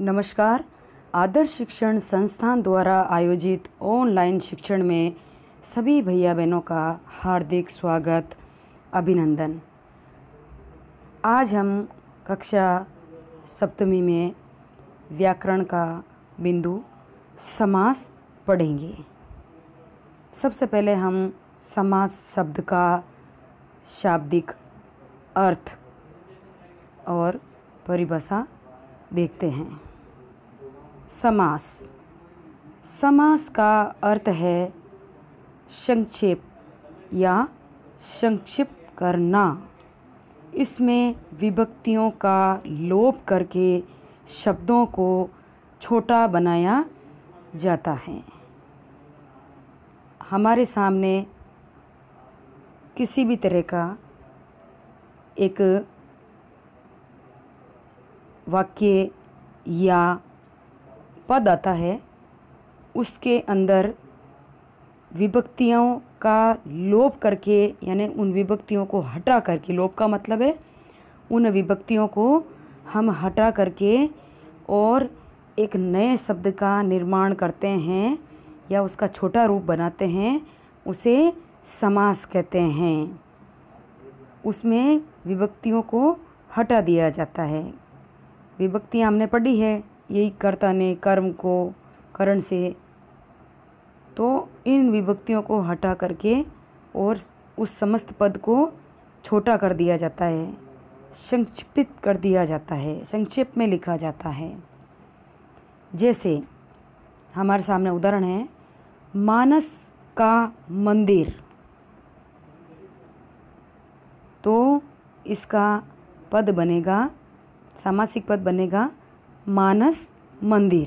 नमस्कार आदर्श शिक्षण संस्थान द्वारा आयोजित ऑनलाइन शिक्षण में सभी भैया बहनों का हार्दिक स्वागत अभिनंदन आज हम कक्षा सप्तमी में व्याकरण का बिंदु समास पढ़ेंगे सबसे पहले हम समास शब्द का शाब्दिक अर्थ और परिभाषा देखते हैं समास समास का अर्थ है संक्षेप या संक्षिप्त करना इसमें विभक्तियों का लोप करके शब्दों को छोटा बनाया जाता है हमारे सामने किसी भी तरह का एक वाक्य या आता है उसके अंदर विभक्तियों का लोप करके यानी उन विभक्तियों को हटा करके लोप का मतलब है उन विभक्तियों को हम हटा करके और एक नए शब्द का निर्माण करते हैं या उसका छोटा रूप बनाते हैं उसे समास कहते हैं उसमें विभक्तियों को हटा दिया जाता है विभक्तियाँ हमने पढ़ी है यही कर्ता ने कर्म को करण से तो इन विभक्तियों को हटा करके और उस समस्त पद को छोटा कर दिया जाता है संक्षिप्त कर दिया जाता है संक्षेप में लिखा जाता है जैसे हमारे सामने उदाहरण है मानस का मंदिर तो इसका पद बनेगा सामासिक पद बनेगा मानस मंदिर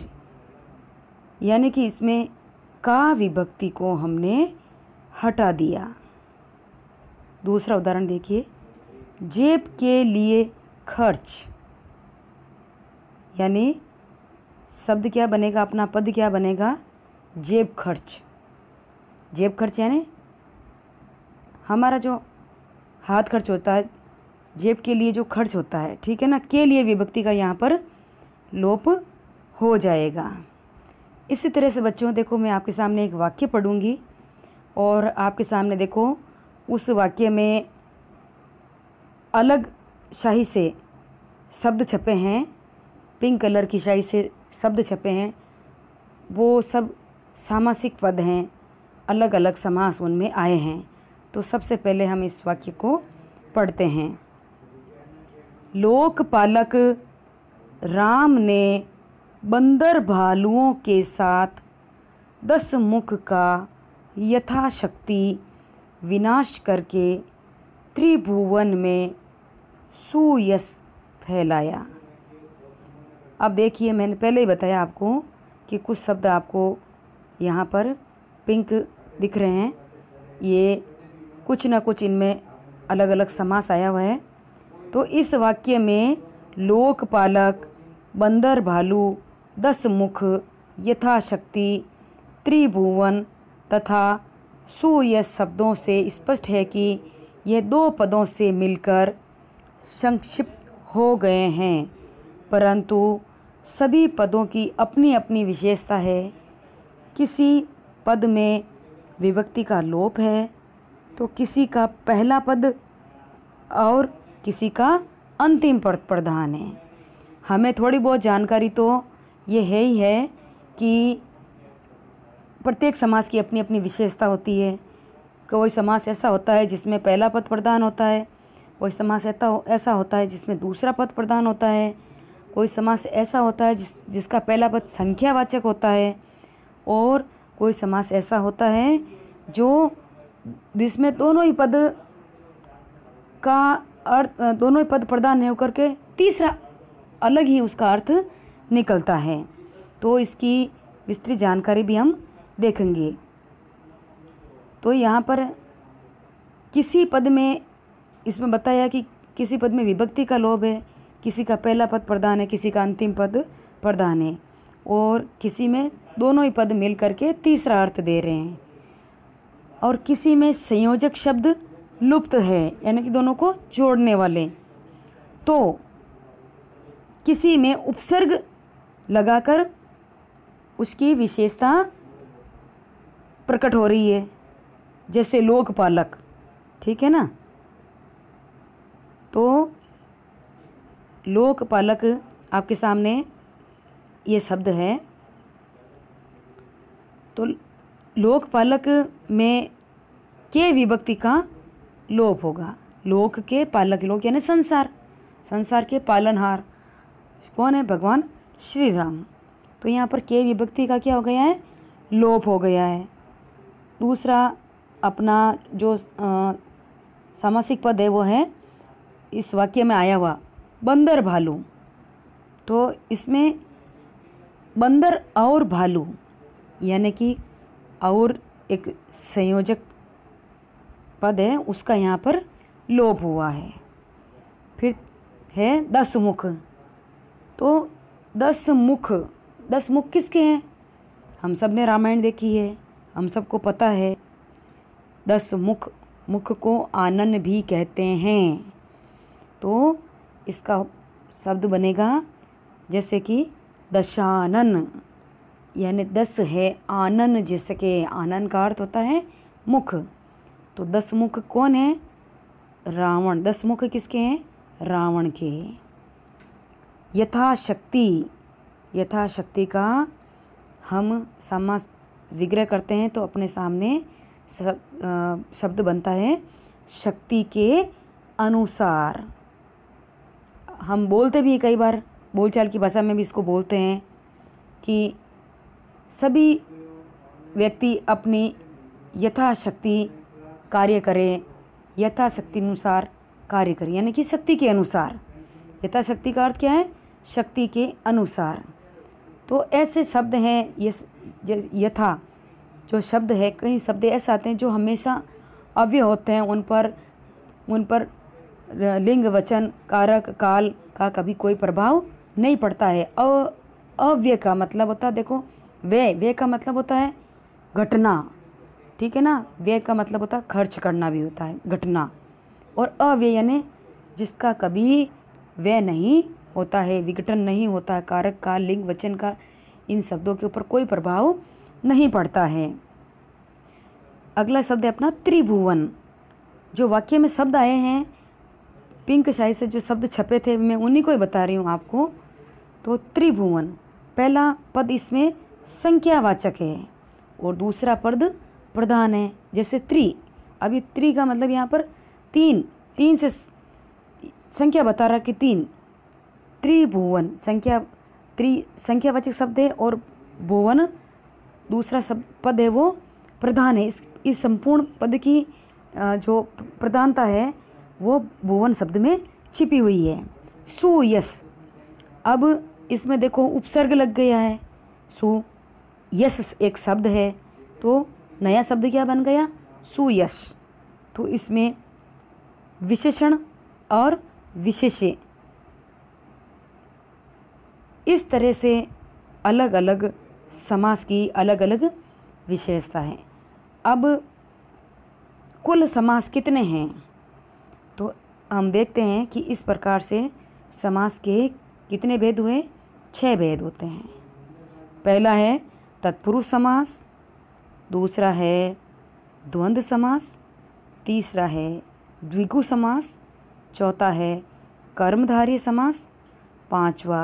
यानी कि इसमें का विभक्ति को हमने हटा दिया दूसरा उदाहरण देखिए जेब के लिए खर्च यानी शब्द क्या बनेगा अपना पद क्या बनेगा जेब खर्च जेब खर्च यानी हमारा जो हाथ खर्च होता है जेब के लिए जो खर्च होता है ठीक है ना के लिए विभक्ति का यहाँ पर लोप हो जाएगा इसी तरह से बच्चों देखो मैं आपके सामने एक वाक्य पढ़ूंगी और आपके सामने देखो उस वाक्य में अलग शाही से शब्द छपे हैं पिंक कलर की शाही से शब्द छपे हैं वो सब सामासिक पद हैं अलग अलग समास उनमें आए हैं तो सबसे पहले हम इस वाक्य को पढ़ते हैं लोकपालक राम ने बंदर भालुओं के साथ दस मुख का यथाशक्ति विनाश करके त्रिभुवन में सुयस फैलाया अब देखिए मैंने पहले ही बताया आपको कि कुछ शब्द आपको यहाँ पर पिंक दिख रहे हैं ये कुछ ना कुछ इनमें अलग अलग समास आया हुआ है तो इस वाक्य में लोकपालक बंदर भालू दस मुख यथाशक्ति त्रिभुवन तथा सुयस शब्दों से स्पष्ट है कि यह दो पदों से मिलकर संक्षिप्त हो गए हैं परंतु सभी पदों की अपनी अपनी विशेषता है किसी पद में विभक्ति का लोप है तो किसी का पहला पद और किसी का अंतिम पद प्रधान है हमें थोड़ी बहुत जानकारी तो ये है ही है कि प्रत्येक समाज की अपनी अपनी विशेषता होती है कोई समाज ऐसा होता है जिसमें पहला पद प्रदान होता है कोई समाज ऐसा होता है जिसमें दूसरा पद प्रदान होता है कोई समाज ऐसा होता है जिस जिसका पहला पद संख्यावाचक होता है और कोई समाज ऐसा होता है जो जिसमें दोनों ही पद का अर्थ दोनों ही पद प्रदान होकर के तीसरा अलग ही उसका अर्थ निकलता है तो इसकी विस्तृत जानकारी भी हम देखेंगे तो यहाँ पर किसी पद में इसमें बताया कि किसी पद में विभक्ति का लोभ है किसी का पहला पद प्रधान है किसी का अंतिम पद प्रधान है और किसी में दोनों ही पद मिल करके तीसरा अर्थ दे रहे हैं और किसी में संयोजक शब्द लुप्त है यानी कि दोनों को जोड़ने वाले तो किसी में उपसर्ग लगाकर उसकी विशेषता प्रकट हो रही है जैसे लोकपालक ठीक है ना तो लोकपालक आपके सामने ये शब्द है तो लोकपालक में के विभक्ति का लोप होगा लोक के पालक लोक यानी संसार संसार के पालनहार कौन है भगवान श्री राम तो यहाँ पर के विभक्ति का क्या हो गया है लोप हो गया है दूसरा अपना जो सामासिक पद है वो है इस वाक्य में आया हुआ बंदर भालू तो इसमें बंदर और भालू यानी कि और एक संयोजक पद है उसका यहाँ पर लोप हुआ है फिर है दस मुख तो दस मुख दस मुख किसके हैं हम सब ने रामायण देखी है हम सबको पता है दस मुख मुख को आनन भी कहते हैं तो इसका शब्द बनेगा जैसे कि दशानन यानी दस है आनन जैसे कि आनन का अर्थ होता है मुख तो दस मुख कौन है रावण दस मुख किसके हैं रावण के यथाशक्ति यथाशक्ति का हम सामा विग्रह करते हैं तो अपने सामने शब्द बनता है शक्ति के अनुसार हम बोलते भी कई बार बोलचाल की भाषा में भी इसको बोलते हैं कि सभी व्यक्ति अपनी यथाशक्ति कार्य करें यथाशक्ति अनुसार कार्य करें यानी कि शक्ति के अनुसार यथाशक्ति का अर्थ क्या है शक्ति के अनुसार तो ऐसे शब्द हैं ये यथा जो शब्द है कई शब्द ऐसे आते हैं जो हमेशा अव्य होते हैं उन पर उन पर लिंग वचन कारक काल का कभी कोई प्रभाव नहीं पड़ता है अ अव्य का मतलब होता है देखो व्यय व्यय का मतलब होता है घटना ठीक है ना व्यय का मतलब होता है खर्च करना भी होता है घटना और अव्यय यानी जिसका कभी व्यय नहीं होता है विघटन नहीं होता है कारक का लिंग वचन का इन शब्दों के ऊपर कोई प्रभाव नहीं पड़ता है अगला शब्द है अपना त्रिभुवन जो वाक्य में शब्द आए हैं पिंक शाही से जो शब्द छपे थे मैं उन्हीं को ही बता रही हूँ आपको तो त्रिभुवन पहला पद इसमें संख्यावाचक है और दूसरा पद प्रधान है जैसे त्रि अभी त्रि का मतलब यहाँ पर तीन तीन से संख्या बता रहा कि तीन त्रिभुवन संख्या त्रि संख्यावाचक शब्द है और भुवन दूसरा सब पद है वो प्रधान है इस इस संपूर्ण पद की जो प्रधानता है वो भुवन शब्द में छिपी हुई है सु यस अब इसमें देखो उपसर्ग लग गया है सु यस एक शब्द है तो नया शब्द क्या बन गया सुयश तो इसमें विशेषण और विशेष्य इस तरह से अलग अलग समास की अलग अलग विशेषता है अब कुल समास कितने हैं तो हम देखते हैं कि इस प्रकार से समास के कितने भेद हुए छः भेद होते हैं पहला है तत्पुरुष समास दूसरा है द्वंद्व समास तीसरा है द्विगु समास चौथा है कर्मधारी समास पांचवा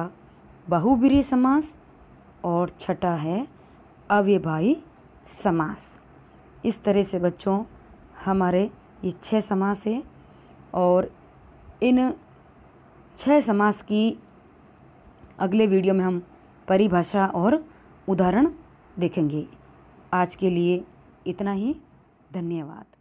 बहुबीरी समास और छठा है अव्यभायी समास इस तरह से बच्चों हमारे ये छः समास है और इन छः समास की अगले वीडियो में हम परिभाषा और उदाहरण देखेंगे आज के लिए इतना ही धन्यवाद